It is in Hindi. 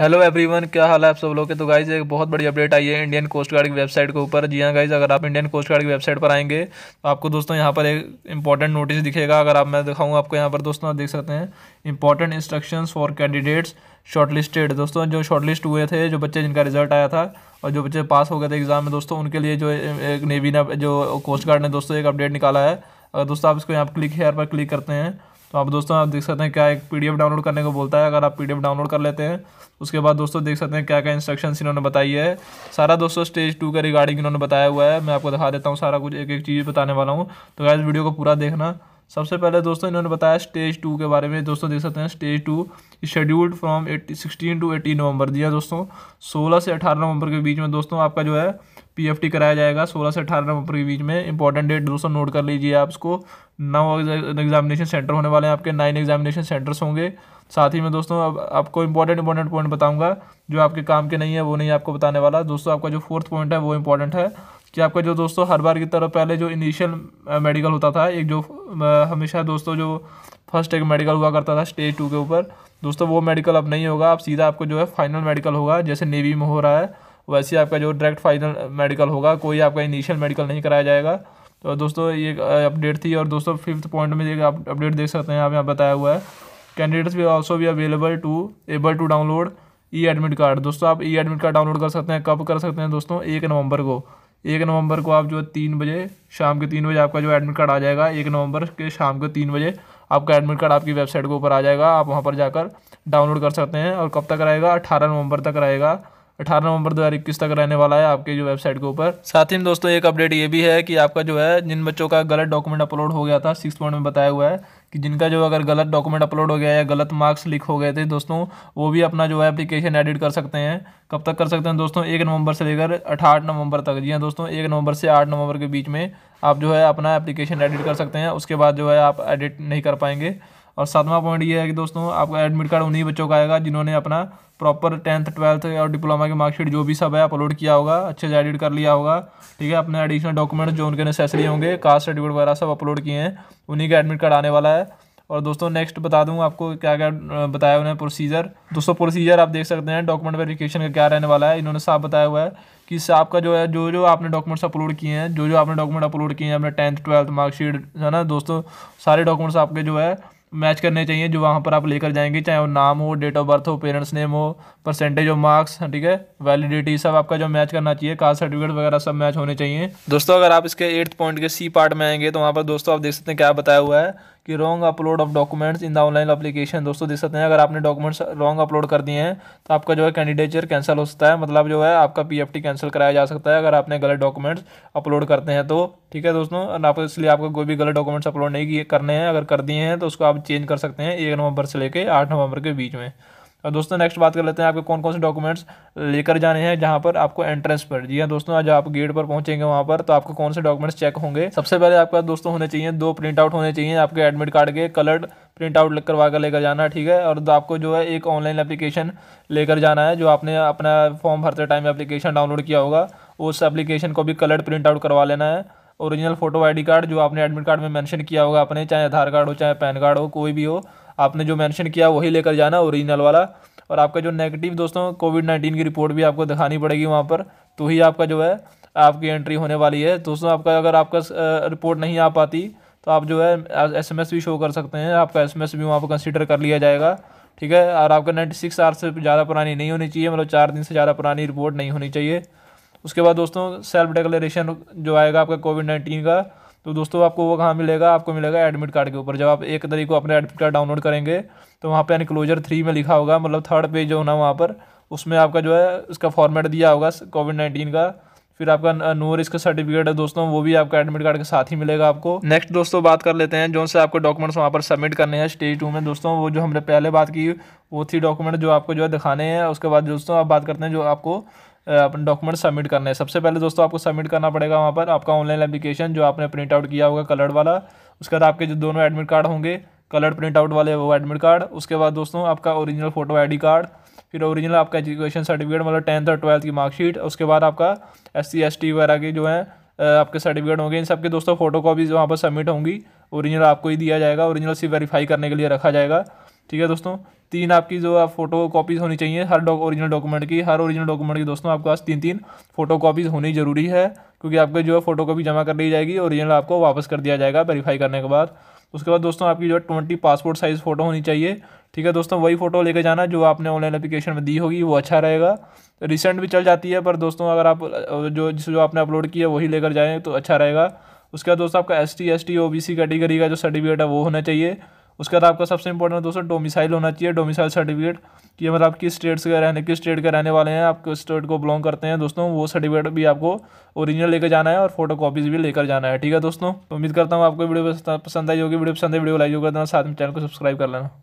हेलो एवरीवन क्या हाल है आप सब लोग के तो गाइज एक बहुत बड़ी अपडेट आई है इंडियन कोस्ट गार्ड की वेबसाइट के ऊपर जी हाँ गाइज अगर आप इंडियन कोस्ट गार्ड की वेबसाइट पर आएंगे तो आपको दोस्तों यहाँ पर एक इंपॉर्टेंट नोटिस दिखेगा अगर आप मैं दिखाऊँ आपको यहाँ पर दोस्तों आप देख सकते हैं important instructions for candidates shortlisted दोस्तों जो शॉर्टलिस्ट हुए थे जो बच्चे जिनका रिजल्ट आया था और जो बच्चे पास हो गए थे एग्ज़ाम में दोस्तों उनके लिए जो एक नेवी ने जो कोस्ट गार्ड ने दोस्तों एक अपडेट निकाला है अगर दोस्तों आप इसको यहाँ पर क्लिक हेयर पर क्लिक करते हैं तो आप दोस्तों आप देख सकते हैं क्या एक पीडीएफ डाउनलोड करने को बोलता है अगर आप पीडीएफ डाउनलोड कर लेते हैं उसके बाद दोस्तों देख सकते हैं क्या क्या इंस्ट्रक्शन इन्होंने बताई है सारा दोस्तों स्टेज टू का रिगार्डिंग इन्होंने बताया हुआ है मैं आपको दिखा देता हूँ सारा कुछ एक एक चीज़ बताने वाला हूँ तो गाइज वीडियो को पूरा देखना सबसे पहले दोस्तों इन्होंने बताया स्टेज टू के बारे में दोस्तों देख सकते हैं stage two scheduled from eighty sixteen to eighteen November दिया दोस्तों सोलह से अठारह नवंबर के बीच में दोस्तों आपका जो है पीएफटी कराया जाएगा सोलह से अठारह नवंबर के बीच में इंपॉर्टेंट डेट दोस्तों नोट कर लीजिए आप इसको नौ एग्जामिनेशन सेंटर होने वाले हैं आपके नाइन एग्जामिनेशन सेंटर्स होंगे साथ ही में दोस्तों अब आपको इंपॉर्टेंट इंपॉर्टेंट पॉइंट बताऊंगा जो आपके काम के नहीं है वो नहीं आपको बताने वाला दोस्तों आपका जो फोर्थ पॉइंट है वो इंपॉर्टेंट है कि आपका जो दोस्तों हर बार की तरह पहले जो इनिशियल मेडिकल होता था एक जो हमेशा दोस्तों जो फर्स्ट एक मेडिकल हुआ करता था स्टेज टू के ऊपर दोस्तों वो मेडिकल अब नहीं होगा अब सीधा आपको जो है फाइनल मेडिकल होगा जैसे नेवी में हो रहा है वैसे आपका जो डायरेक्ट फाइनल मेडिकल होगा कोई आपका इनिशियल मेडिकल नहीं कराया जाएगा तो दोस्तों ये अपडेट थी और दोस्तों फिफ्थ पॉइंट में आप अपडेट देख सकते हैं आप यहाँ बताया हुआ है कैंडिडेट्स भी ऑल्सो भी available to able to download e admit card दोस्तों आप ई एडमिट कार्ड डाउनलोड कर सकते हैं कब कर सकते हैं दोस्तों एक नवंबर को एक नवंबर को आप जो तीन बजे शाम के तीन बजे आपका जो एडमिट कार्ड आ जाएगा एक नवंबर के शाम के तीन बजे आपका एडमिट कार्ड आपकी वेबसाइट के ऊपर आ जाएगा आप वहाँ पर जाकर डाउनलोड कर सकते हैं और कब तक रहेगा अट्ठारह नवंबर तक रहेगा अठारह नवंबर दो हज़ार इक्कीस तक रहने वाला है आपके जो वेबसाइट के ऊपर साथ ही में दोस्तों एक अपडेट ये भी है कि आपका जो है जिन बच्चों का गलत डॉक्यूमेंट अपलोड हो गया था सिक्स पॉइंट में बताया हुआ है कि जिनका जो अगर गलत डॉक्यूमेंट अपलोड हो गया या गलत मार्क्स लिख हो गए थे दोस्तों वो भी अपना जो है एप्लीकेशन एडिट कर सकते हैं कब तक कर सकते हैं दोस्तों एक नवंबर से लेकर अठारह नवंबर तक जी हाँ दोस्तों एक नवंबर से आठ नवंबर के बीच में आप जो है अपना एप्लीकेशन एडिट कर सकते हैं उसके बाद जो है आप एडिट नहीं कर पाएंगे और सातवां पॉइंट ये है कि दोस्तों आपका एडमिट कार्ड उन्हीं बच्चों का आएगा जिन्होंने अपना प्रॉपर टेंथ ट्वेल्थ और डिप्लोमा की मार्कशीट जो भी सब है अपलोड किया होगा अच्छे से एडिट कर लिया होगा ठीक है अपने एडिशनल डॉक्यूमेंट जो उनके नेसेसरी होंगे कास्ट सर्टिफिकेट वगैरह सब अपलोड किए हैं उन्हीं का एडमिट कार्ड आने वाला है और दोस्तों नेक्स्ट बता दूँ आपको क्या क्या बताया उन्होंने प्रोसीजर दोस्तों प्रोसीजर आप देख सकते हैं डॉक्यूमेंट वेरिफिकेशन का क्या रहने वाला है इन्होंने साफ बताया हुआ है कि आपका जो है जो जो आपने डॉक्यूमेंट्स अपलोड किए हैं जो जो आपने डॉक्यूमेंट अपलोड किए हैं अपने टेंथ ट्वेल्थ मार्कशीट है ना दोस्तों सारे डॉक्यूमेंट्स आपके जो है मैच करने चाहिए जो वहाँ पर आप लेकर जाएंगे चाहे वो नाम हो डेट ऑफ बर्थ हो पेरेंट्स नेम हो परसेंटेज ऑफ मार्क्स ठीक है वैलिडिटी सब आपका जो मैच करना चाहिए कास्ट सर्टिफिकेट वगैरह सब मैच होने चाहिए दोस्तों अगर आप इसके एट्थ पॉइंट के सी पार्ट में आएंगे तो वहाँ पर दोस्तों आप देख सकते हैं क्या बताया हुआ है कि wrong upload of documents in the online application दोस्तों देख सकते हैं अगर आपने डॉक्यूमेंट्स रॉन्ग अपलोड कर दिए हैं तो आपका जो है कैंडिडेचर कैंसिल हो सकता है मतलब जो है आपका टी कैंसिल कराया जा सकता है अगर आपने गलत डॉक्यूमेंट्स अपलोड करते हैं तो ठीक है दोस्तों आप इसलिए आपको कोई भी गलत डॉक्यूमेंट्स अपलोड नहीं करने हैं अगर कर दिए हैं तो उसको आप चेंज कर सकते हैं एक नवंबर से लेकर आठ नवंबर के बीच में और दोस्तों नेक्स्ट बात कर लेते हैं आपके कौन कौन से डॉक्यूमेंट्स लेकर जाने हैं जहाँ पर आपको एंट्रेंस पर जी हाँ दोस्तों आज आप गेट पर पहुंचेंगे वहाँ पर तो आपको कौन से डॉक्यूमेंट्स चेक होंगे सबसे पहले आपके पास दोस्तों होने चाहिए दो प्रिंट आउट होने चाहिए आपके एडमिट कार्ड के कलर्ड प्रिंट आउट करवा कर लेकर जाना ठीक है और आपको जो है एक ऑनलाइन एप्लीकेशन लेकर जाना है जो आपने अपना फॉर्म भरते टाइम एप्लीकेशन डाउनलोड किया होगा उस एप्लीकेशन को भी कलर्ड प्रिंट आउट करवा लेना है ओरिजिनल फोटो आईडी कार्ड जो आपने एडमिट कार्ड में मेंशन किया होगा अपने चाहे आधार कार्ड हो चाहे पैन कार्ड हो कोई भी हो आपने जो मैंशन किया वही लेकर जाना ओरिजिनल वाला और आपका जो नेगेटिव दोस्तों कोविड नाइन्टीन की रिपोर्ट भी आपको दिखानी पड़ेगी वहाँ पर तो ही आपका जो है आपकी एंट्री होने वाली है दोस्तों आपका अगर आपका रिपोर्ट नहीं आ पाती तो आप जो है एस एम एस भी शो कर सकते हैं आपका एस एम एस भी वहाँ पर कंसिडर कर लिया जाएगा ठीक है और आपका नाइन्टी सिक्स आर से ज़्यादा पुरानी नहीं होनी चाहिए मतलब चार दिन से ज़्यादा पुरानी रिपोर्ट नहीं होनी चाहिए उसके बाद दोस्तों सेल्फ डिक्लेरेशन जो आएगा आपका कोविड नाइन्टीन का तो दोस्तों आपको वो कहाँ मिलेगा आपको मिलेगा एडमिट कार्ड के ऊपर जब आप एक तरीक को अपने एडमिट कार्ड डाउनलोड करेंगे तो वहाँ पे यानी क्लोजर थ्री में लिखा होगा मतलब थर्ड पेज जो होना वहाँ पर उसमें आपका जो है उसका फॉर्मेट दिया होगा कोविड नाइन्टीन का फिर आपका नो रिस्क सर्टिफिकेट है दोस्तों वो भी आपका एडमिट कार्ड के साथ ही मिलेगा आपको नेक्स्ट दोस्तों बात कर लेते हैं जो से आपको डॉक्यूमेंट्स वहाँ पर सबमिट करने हैं स्टेज टू में दोस्तों वो जो हमने पहले बात की वो थी डॉक्यूमेंट जो आपको जो है दिखाने हैं उसके बाद दोस्तों आप बात करते हैं जो आपको अपने डॉक्यूमेंट सबमिट करने हैं सबसे पहले दोस्तों आपको सबमिट करना पड़ेगा वहाँ पर आपका ऑनलाइन एप्लीकेशन जो आपने प्रिंट आउट किया होगा कलर वाला उसके बाद आपके जो दोनों एडमिट कार्ड होंगे कलर प्रिंट आउट वाले वो एडमिट कार्ड उसके बाद दोस्तों आपका ओरिजिनल फोटो आईडी कार्ड फिर ओरिजिनल आपका एजुकेशन सर्टिफिकेट मतलब टेंथ और ट्वेल्थ की मार्कशीट उसके बाद आपका एस सी एस टी वगैरह के जो है आपके सर्टिफिकेट होंगे इन सबके दोस्तों फोटो कॉपीज वहाँ पर सबमिट होंगी ओरिजिनल आपको ही दिया जाएगा ओरिजिनल से वेरीफाई करने के लिए रखा जाएगा ठीक है दोस्तों तीन आपकी जो है फोटो कॉपीज़ होनी चाहिए हर ओरिजिनल डॉक्यूमेंट की हर ओरिजिनल डॉक्यूमेंट की दोस्तों आपके पास तीन तीन फोटो कॉपीज़ होनी जरूरी है क्योंकि आपके जो है फोटो कॉपी जमा कर ली जाएगी ओरिजिनल आपको वापस कर दिया जाएगा वेरीफाई करने के बाद उसके बाद दोस्तों आपकी जो है ट्वेंटी पासपोर्ट साइज़ फ़ोटो होनी चाहिए ठीक है दोस्तों वही फ़ोटो लेकर जाना जो आपने ऑनलाइन अपलीकेशन में दी होगी वो अच्छा रहेगा रिसेंट भी चल जाती है पर दोस्तों अगर आप जो जिस जो आपने अपलोड किया वही लेकर जाएँ तो अच्छा रहेगा उसके बाद दोस्तों आपका S T S T O B C category का जो सर्टिफिकेट है वो होना चाहिए उसके बाद आपका सबसे इंपॉर्टेंट दोस्तों डोमिसाइल होना चाहिए डोमिसाइल सर्टिफिकेट कि मतलब आप किस स्टेट से रहने किस स्टेट के रहने वाले हैं आप किस स्टेट को बिलोंग करते हैं दोस्तों वो सर्टिफिकेट भी आपको ओरिजिनल लेकर जाना है और फोटो कॉपीज भी लेकर जाना है ठीक है दोस्तों तो उम्मीद करता हूँ आपको वीडियो पसंद आई होगी वीडियो पसंद है वीडियो लाइक कर देना साथ में चैनल को सब्सक्राइब कर लेना